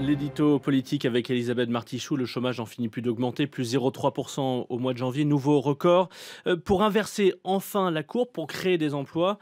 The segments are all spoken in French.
L'édito politique avec Elisabeth Martichoux, le chômage en finit plus d'augmenter, plus 0,3% au mois de janvier, nouveau record. Euh, pour inverser enfin la courbe, pour créer des emplois,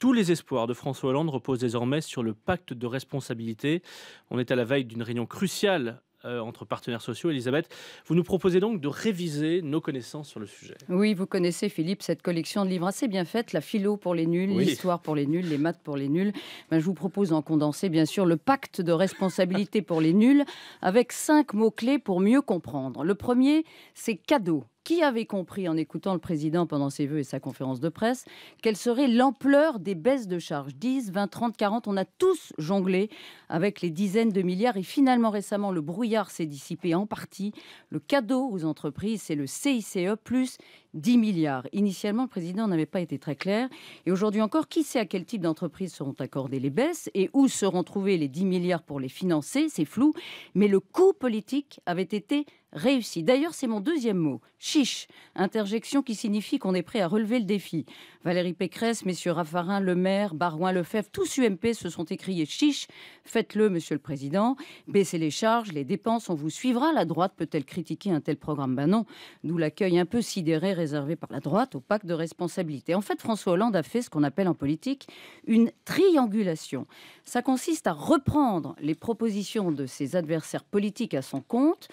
tous les espoirs de François Hollande reposent désormais sur le pacte de responsabilité. On est à la veille d'une réunion cruciale euh, entre partenaires sociaux. Elisabeth, vous nous proposez donc de réviser nos connaissances sur le sujet. Oui, vous connaissez, Philippe, cette collection de livres assez bien faite, la philo pour les nuls, l'histoire pour les nuls, les maths pour les nuls. Ben, je vous propose d'en condenser, bien sûr, le pacte de responsabilité pour les nuls avec cinq mots-clés pour mieux comprendre. Le premier, c'est cadeau qui avait compris en écoutant le président pendant ses vœux et sa conférence de presse quelle serait l'ampleur des baisses de charges 10, 20, 30, 40. On a tous jonglé avec les dizaines de milliards et finalement récemment le brouillard s'est dissipé en partie. Le cadeau aux entreprises, c'est le CICE plus 10 milliards. Initialement, le président n'avait pas été très clair. Et aujourd'hui encore, qui sait à quel type d'entreprises seront accordées les baisses et où seront trouvés les 10 milliards pour les financer C'est flou. Mais le coût politique avait été réussi. D'ailleurs, c'est mon deuxième mot, chiche, interjection qui signifie qu'on est prêt à relever le défi. Valérie Pécresse, messieurs Raffarin, Le Maire, Barouin, Lefebvre, tous UMP se sont écriés chiche, faites-le, monsieur le président, baissez les charges, les dépenses, on vous suivra. La droite peut-elle critiquer un tel programme Ben non, d'où l'accueil un peu sidéré réservé par la droite au pacte de responsabilité. En fait, François Hollande a fait ce qu'on appelle en politique une triangulation. Ça consiste à reprendre les propositions de ses adversaires politiques à son compte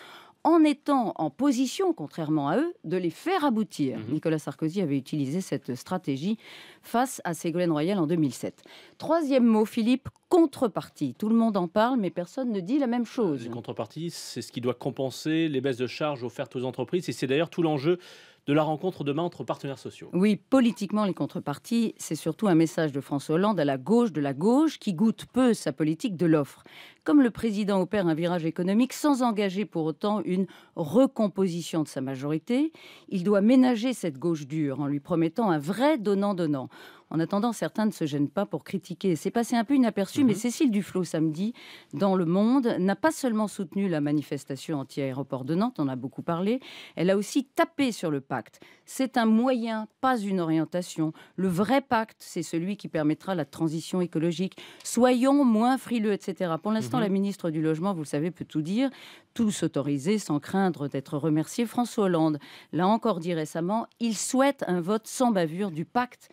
en étant en position, contrairement à eux, de les faire aboutir. Mhm. Nicolas Sarkozy avait utilisé cette stratégie face à Ségolène Royal en 2007. Troisième mot, Philippe, Contrepartie, Tout le monde en parle, mais personne ne dit la même euh, chose. Les contreparties, c'est ce qui doit compenser les baisses de charges offertes aux entreprises. Et c'est d'ailleurs tout l'enjeu de la rencontre demain entre partenaires sociaux. Oui, politiquement, les contreparties, c'est surtout un message de François Hollande à la gauche de la gauche qui goûte peu sa politique de l'offre. Comme le président opère un virage économique sans engager pour autant une recomposition de sa majorité, il doit ménager cette gauche dure en lui promettant un vrai donnant-donnant. En attendant, certains ne se gênent pas pour critiquer. C'est passé un peu inaperçu, mais mhm. Cécile Duflot, samedi, dans Le Monde, n'a pas seulement soutenu la manifestation anti-aéroport de Nantes, on a beaucoup parlé, elle a aussi tapé sur le pacte. C'est un moyen, pas une orientation. Le vrai pacte, c'est celui qui permettra la transition écologique. Soyons moins frileux, etc. Pour l'instant, mhm. la ministre du Logement, vous le savez, peut tout dire, tout s'autoriser sans craindre d'être remerciée. François Hollande l'a encore dit récemment, il souhaite un vote sans bavure du pacte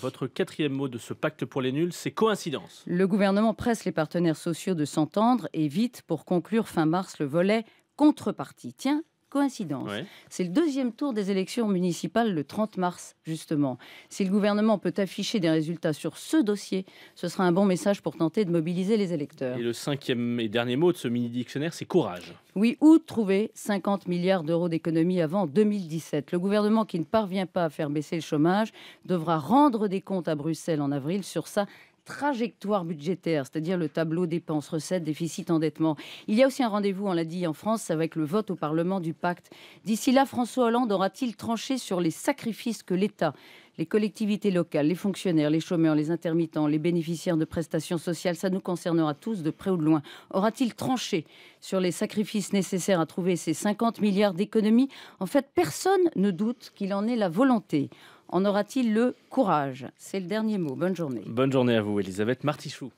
votre quatrième mot de ce pacte pour les nuls, c'est coïncidence. Le gouvernement presse les partenaires sociaux de s'entendre et vite pour conclure fin mars le volet contrepartie. Tiens, coïncidence. C'est le deuxième tour des élections municipales le 30 mars, justement. Si le gouvernement peut afficher des résultats sur ce dossier, ce sera un bon message pour tenter de mobiliser les électeurs. Et le cinquième et dernier mot de ce mini-dictionnaire, c'est courage. Oui, où trouver 50 milliards d'euros d'économies avant 2017. Le gouvernement qui ne parvient pas à faire baisser le chômage devra rendre des comptes à Bruxelles en avril sur sa trajectoire budgétaire, c'est-à-dire le tableau dépenses, recettes, déficit, endettement. Il y a aussi un rendez-vous, on l'a dit, en France avec le vote au Parlement du pacte. D'ici là, François Hollande aura-t-il tranché sur les sacrifices que l'État les collectivités locales, les fonctionnaires, les chômeurs, les intermittents, les bénéficiaires de prestations sociales, ça nous concernera tous de près ou de loin. Aura-t-il tranché sur les sacrifices nécessaires à trouver ces 50 milliards d'économies En fait, personne ne doute qu'il en ait la volonté. En aura-t-il le courage C'est le dernier mot. Bonne journée. Bonne journée à vous, Elisabeth Martichoux.